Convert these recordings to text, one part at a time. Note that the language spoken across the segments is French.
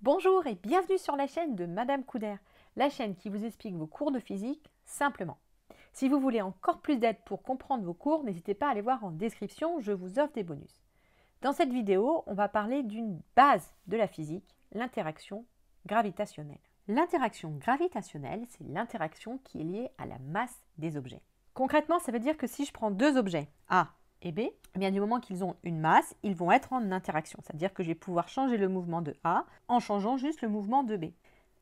Bonjour et bienvenue sur la chaîne de Madame Couder, la chaîne qui vous explique vos cours de physique simplement. Si vous voulez encore plus d'aide pour comprendre vos cours, n'hésitez pas à aller voir en description, je vous offre des bonus. Dans cette vidéo, on va parler d'une base de la physique, l'interaction gravitationnelle. L'interaction gravitationnelle, c'est l'interaction qui est liée à la masse des objets. Concrètement, ça veut dire que si je prends deux objets, A et B, eh du moment qu'ils ont une masse, ils vont être en interaction. C'est-à-dire que je vais pouvoir changer le mouvement de A en changeant juste le mouvement de B.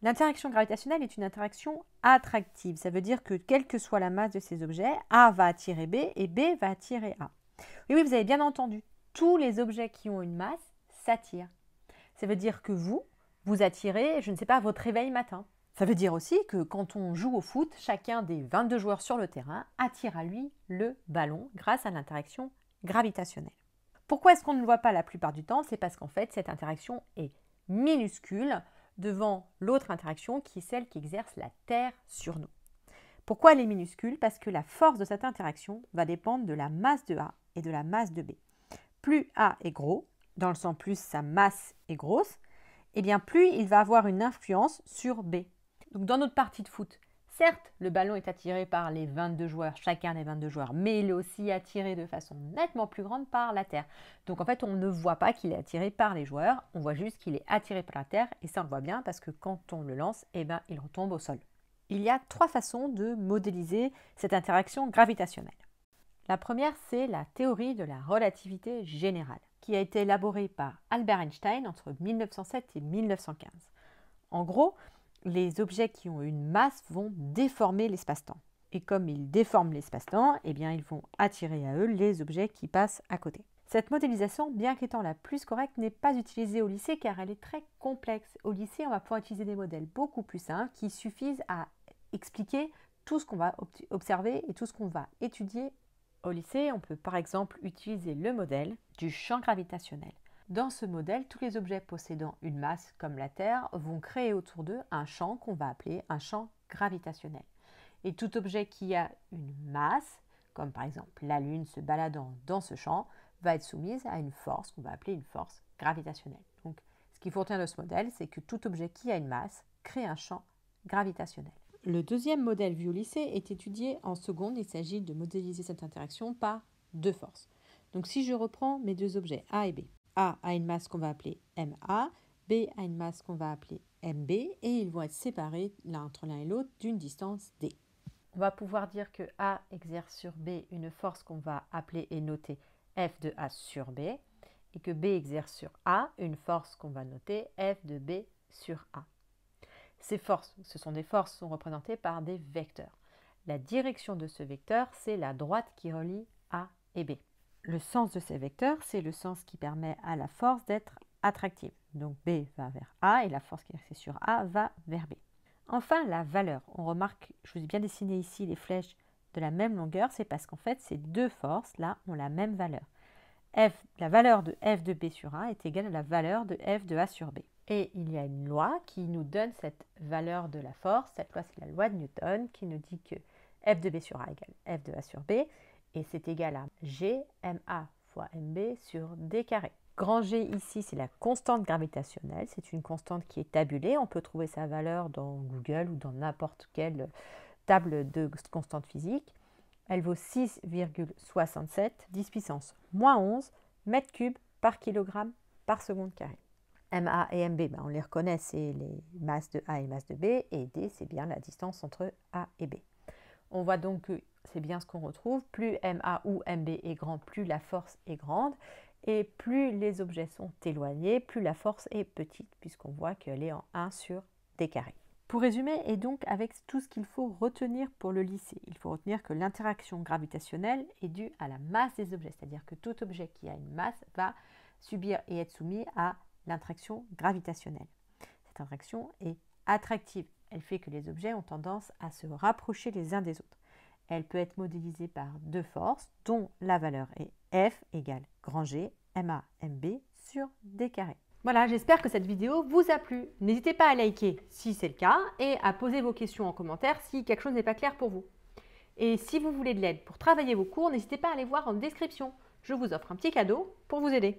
L'interaction gravitationnelle est une interaction attractive. Ça veut dire que quelle que soit la masse de ces objets, A va attirer B et B va attirer A. oui, vous avez bien entendu, tous les objets qui ont une masse s'attirent. Ça veut dire que vous, vous attirez, je ne sais pas, votre réveil matin. Ça veut dire aussi que quand on joue au foot, chacun des 22 joueurs sur le terrain attire à lui le ballon grâce à l'interaction gravitationnelle. Pourquoi est-ce qu'on ne le voit pas la plupart du temps C'est parce qu'en fait, cette interaction est minuscule devant l'autre interaction qui est celle qui exerce la Terre sur nous. Pourquoi elle est minuscule Parce que la force de cette interaction va dépendre de la masse de A et de la masse de B. Plus A est gros, dans le sens plus sa masse est grosse, et eh bien plus il va avoir une influence sur B, donc dans notre partie de foot, certes, le ballon est attiré par les 22 joueurs, chacun des 22 joueurs, mais il est aussi attiré de façon nettement plus grande par la terre. Donc en fait, on ne voit pas qu'il est attiré par les joueurs, on voit juste qu'il est attiré par la terre, et ça on le voit bien parce que quand on le lance, eh ben, il retombe au sol. Il y a trois façons de modéliser cette interaction gravitationnelle. La première, c'est la théorie de la relativité générale, qui a été élaborée par Albert Einstein entre 1907 et 1915. En gros, les objets qui ont une masse vont déformer l'espace-temps. Et comme ils déforment l'espace-temps, eh bien, ils vont attirer à eux les objets qui passent à côté. Cette modélisation, bien qu'étant la plus correcte, n'est pas utilisée au lycée car elle est très complexe. Au lycée, on va pouvoir utiliser des modèles beaucoup plus simples qui suffisent à expliquer tout ce qu'on va observer et tout ce qu'on va étudier. Au lycée, on peut par exemple utiliser le modèle du champ gravitationnel. Dans ce modèle, tous les objets possédant une masse, comme la Terre, vont créer autour d'eux un champ qu'on va appeler un champ gravitationnel. Et tout objet qui a une masse, comme par exemple la Lune se baladant dans ce champ, va être soumise à une force qu'on va appeler une force gravitationnelle. Donc, ce qu'il faut retenir de ce modèle, c'est que tout objet qui a une masse crée un champ gravitationnel. Le deuxième modèle vu au lycée est étudié en seconde. Il s'agit de modéliser cette interaction par deux forces. Donc si je reprends mes deux objets A et B, a a une masse qu'on va appeler MA, B a une masse qu'on va appeler MB, et ils vont être séparés l'un entre l'un et l'autre d'une distance D. On va pouvoir dire que A exerce sur B une force qu'on va appeler et noter F de A sur B, et que B exerce sur A une force qu'on va noter F de B sur A. Ces forces, ce sont des forces, sont représentées par des vecteurs. La direction de ce vecteur, c'est la droite qui relie A et B le sens de ces vecteurs, c'est le sens qui permet à la force d'être attractive. Donc B va vers A et la force qui est sur A va vers B. Enfin, la valeur. On remarque, je vous ai bien dessiné ici les flèches de la même longueur, c'est parce qu'en fait, ces deux forces, là, ont la même valeur. F, la valeur de F de B sur A est égale à la valeur de F de A sur B. Et il y a une loi qui nous donne cette valeur de la force. Cette loi, c'est la loi de Newton qui nous dit que F de B sur A égale F de A sur B et c'est égal à gma fois mb sur d carré. Grand G ici, c'est la constante gravitationnelle. C'est une constante qui est tabulée. On peut trouver sa valeur dans Google ou dans n'importe quelle table de constante physique. Elle vaut 6,67 10 puissance moins 11 mètres cubes par kilogramme par seconde carré. MA et MB, ben, on les reconnaît, c'est les masses de A et masses de B, et D, c'est bien la distance entre A et B. On voit donc que c'est bien ce qu'on retrouve, plus MA ou MB est grand, plus la force est grande, et plus les objets sont éloignés, plus la force est petite, puisqu'on voit qu'elle est en 1 sur D carré. Pour résumer, et donc avec tout ce qu'il faut retenir pour le lycée, il faut retenir que l'interaction gravitationnelle est due à la masse des objets, c'est-à-dire que tout objet qui a une masse va subir et être soumis à l'interaction gravitationnelle. Cette interaction est attractive, elle fait que les objets ont tendance à se rapprocher les uns des autres. Elle peut être modélisée par deux forces dont la valeur est F égale grand G, MA, b sur D carré. Voilà, j'espère que cette vidéo vous a plu. N'hésitez pas à liker si c'est le cas et à poser vos questions en commentaire si quelque chose n'est pas clair pour vous. Et si vous voulez de l'aide pour travailler vos cours, n'hésitez pas à aller voir en description. Je vous offre un petit cadeau pour vous aider.